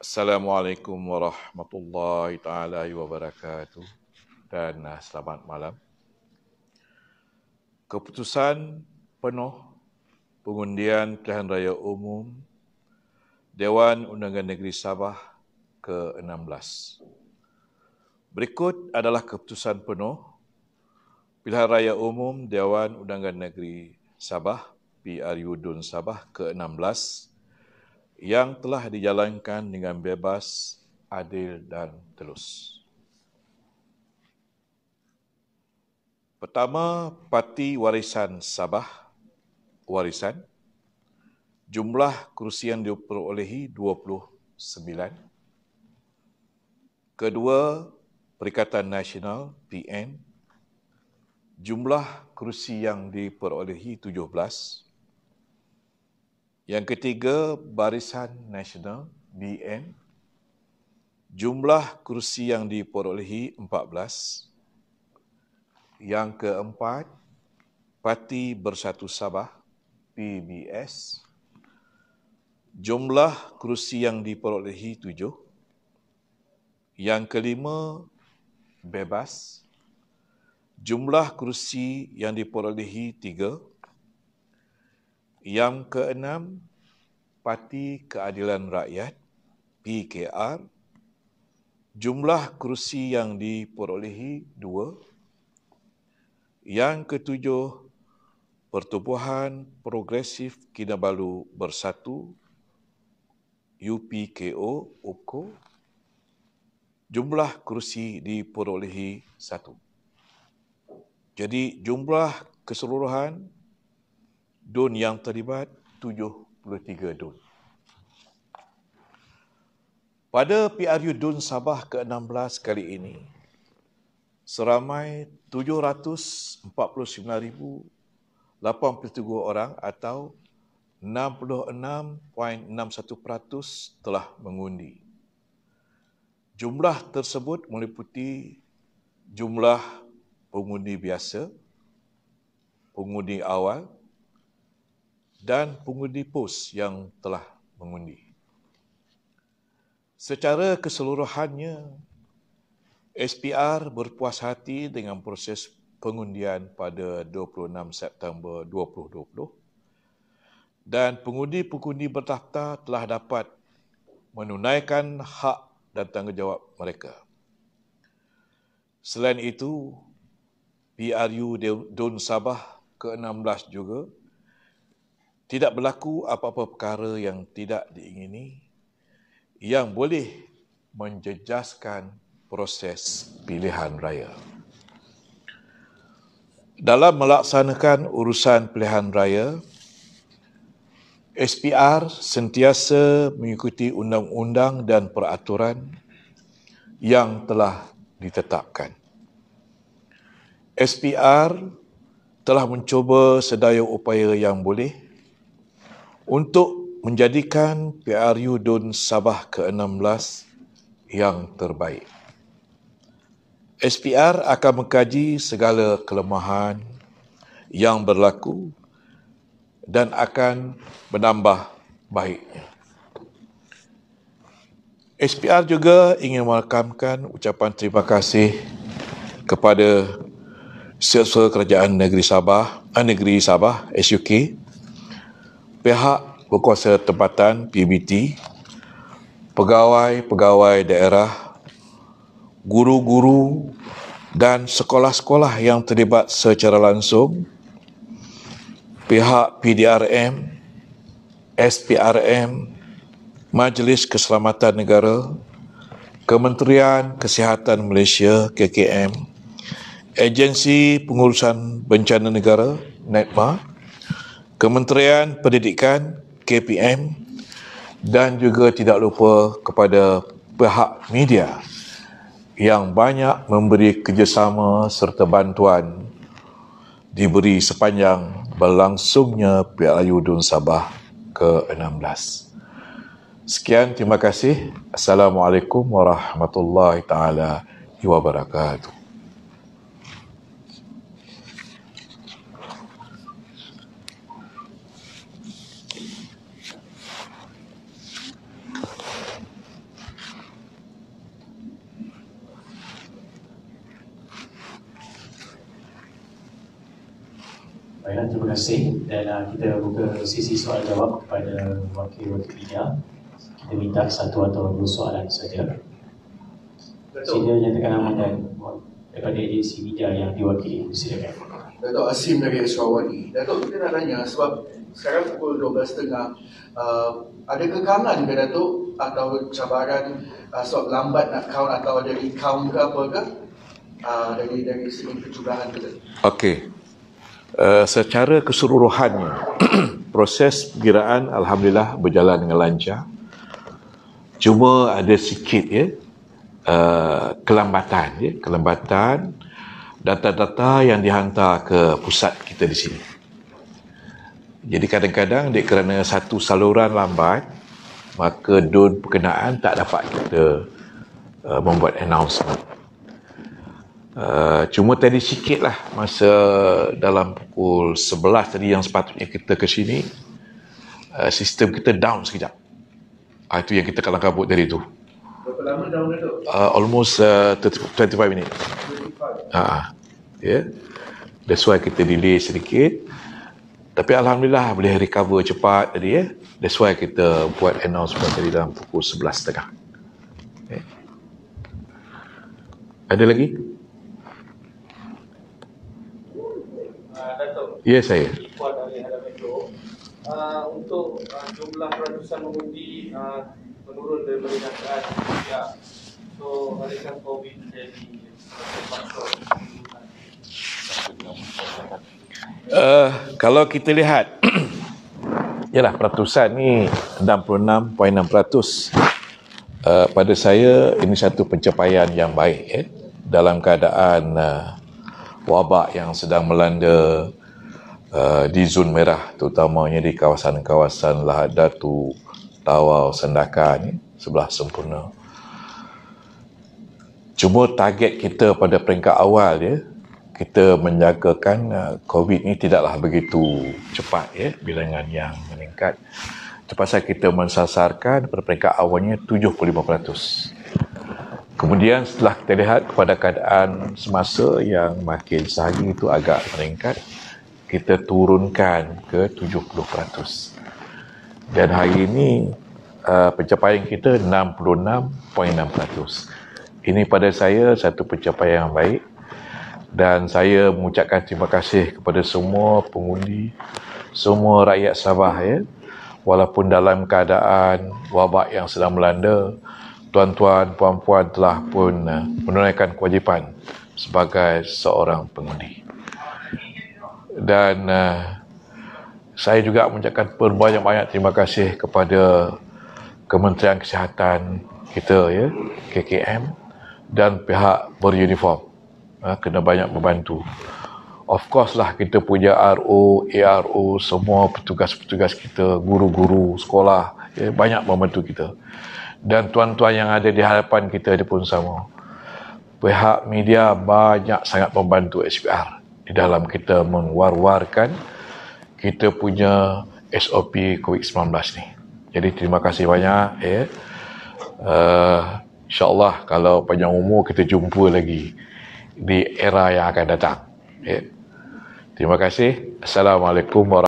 Assalamualaikum warahmatullahi taala wabarakatuh dan eh, selamat malam. Keputusan penuh pengundian pilihan raya umum Dewan Undangan Negeri Sabah ke-16. Berikut adalah keputusan penuh pilihan raya umum Dewan Undangan Negeri Sabah 2016. PRU Dun Sabah ke-16 yang telah dijalankan dengan bebas, adil dan telus. Pertama, Parti Warisan Sabah, Warisan, jumlah kerusi yang diperolehi 29. Kedua, Perikatan Nasional, PN, jumlah kerusi yang diperolehi yang ketiga, Barisan Nasional, BN. Jumlah kursi yang diperolehi 14. Yang keempat, Parti Bersatu Sabah, PBS. Jumlah kursi yang diperolehi 7. Yang kelima, Bebas. Jumlah kursi yang diperolehi 3. Yang keenam, Parti Keadilan Rakyat, PKR, jumlah kerusi yang diperolehi dua. Yang ketujuh, Pertubuhan Progresif Kinabalu Bersatu, UPKO, UKO, jumlah kerusi diperolehi satu. Jadi jumlah keseluruhan dun yang terlibat 73 dun. Pada PRU Dun Sabah ke-16 kali ini, seramai 749,083 orang atau 66.61% telah mengundi. Jumlah tersebut meliputi jumlah pengundi biasa, pengundi awal, dan pengundi pos yang telah mengundi. Secara keseluruhannya, SPR berpuas hati dengan proses pengundian pada 26 September 2020 dan pengundi-pengundi bertakhta telah dapat menunaikan hak dan tanggungjawab mereka. Selain itu, PRU Dun Sabah ke-16 juga tidak berlaku apa-apa perkara yang tidak diingini yang boleh menjejaskan proses pilihan raya. Dalam melaksanakan urusan pilihan raya, SPR sentiasa mengikuti undang-undang dan peraturan yang telah ditetapkan. SPR telah mencuba sedaya upaya yang boleh untuk menjadikan PRU Dun Sabah ke-16 yang terbaik. SPR akan mengkaji segala kelemahan yang berlaku dan akan menambah baiknya. SPR juga ingin merekamkan ucapan terima kasih kepada Sesua Kerajaan Negeri Sabah, eh, Negeri Sabah, SUK, pihak berkuasa tempatan PBT, pegawai-pegawai daerah, guru-guru dan sekolah-sekolah yang terlibat secara langsung, pihak PDRM, SPRM, Majlis Keselamatan Negara, Kementerian Kesihatan Malaysia KKM, Agensi Pengurusan Bencana Negara NEDMA, Kementerian Pendidikan KPM dan juga tidak lupa kepada pihak media yang banyak memberi kerjasama serta bantuan diberi sepanjang berlangsungnya PRU Dun Sabah ke-16. Sekian terima kasih. Assalamualaikum warahmatullahi taala wabarakatuh. Baiklah, terima kasih dan uh, kita buka sesi soal jawab kepada wakil-wakil media. Kita minta satu atau dua soalan saja. Sila nyatakan nama dan daripada edisi media yang diwakili. Silakan. Dato' Asim dari Suawani. Dato' kita nak tanya sebab sekarang pukul 12.30 uh, ada kekangan ke Dato' atau cabaran uh, sebab lambat nak count atau dari count ke apa ke uh, dari, dari segi kecubahan tu? Okey. Eh, secara keseluruhannya proses pengiraan alhamdulillah berjalan dengan lancar cuma ada sikit ya uh, kelambatan ya kelambatan data-data yang dihantar ke pusat kita di sini jadi kadang-kadang dia kerana satu saluran lambat maka don perkenaan tak dapat kita uh, membuat announcement Eh, cuma tadi sikit lah masa dalam pukul 11 tadi yang sepatutnya kita ke sini uh, sistem kita down sekejap uh, itu yang kita kalang kabut dari tu berapa lama down itu? Eh, almost uh, 30, 25 minit uh, yeah. that's why kita delay sedikit tapi Alhamdulillah boleh recover cepat tadi ya. That's why kita buat announcement tadi dalam pukul 11.30. Okay. Ya. Ada lagi? Ya saya. Kuat ah, dari Hadam Metro. untuk ah, jumlah peratusan mengundi ah, menurun dari perinakan ya. So, mereka COVID jadi faktor Uh, eh, kalau kita lihat ialah peratusan ni 66.6% uh, eh, Pada saya Ini satu pencapaian yang baik eh? Dalam keadaan uh, Wabak yang sedang melanda Eh, di zon merah terutamanya di kawasan-kawasan Lahad Datu, Tawau, Sendakan ni ya, sebelah sempurna. Cuma target kita pada peringkat awal ya, kita menjagakan uh, COVID ni tidaklah begitu cepat ya bilangan yang meningkat. Terpaksa kita mensasarkan pada peringkat awalnya 75%. Kemudian setelah kita lihat kepada keadaan semasa yang makin sehari itu agak meningkat, kita turunkan ke 70%. Dan hari ini uh, pencapaian kita 66.6%. Ini pada saya satu pencapaian yang baik dan saya mengucapkan terima kasih kepada semua pengundi, semua rakyat Sabah ya. Walaupun dalam keadaan wabak yang sedang melanda, tuan-tuan puan-puan telah pun uh, menunaikan kewajipan sebagai seorang pengundi dan uh, saya juga mengucapkan berbanyak-banyak terima kasih kepada Kementerian Kesihatan kita ya KKM dan pihak beruniform uh, kena banyak membantu of course lah kita punya RO, ARO, semua petugas-petugas kita, guru-guru, sekolah ya, banyak membantu kita dan tuan-tuan yang ada di hadapan kita dia pun sama pihak media banyak sangat membantu SPR di dalam kita mengwar warkan kita punya SOP COVID-19 ni. Jadi terima kasih banyak ya. Eh. Uh, InsyaAllah kalau panjang umur kita jumpa lagi di era yang akan datang. Eh. Terima kasih. Assalamualaikum warahmatullahi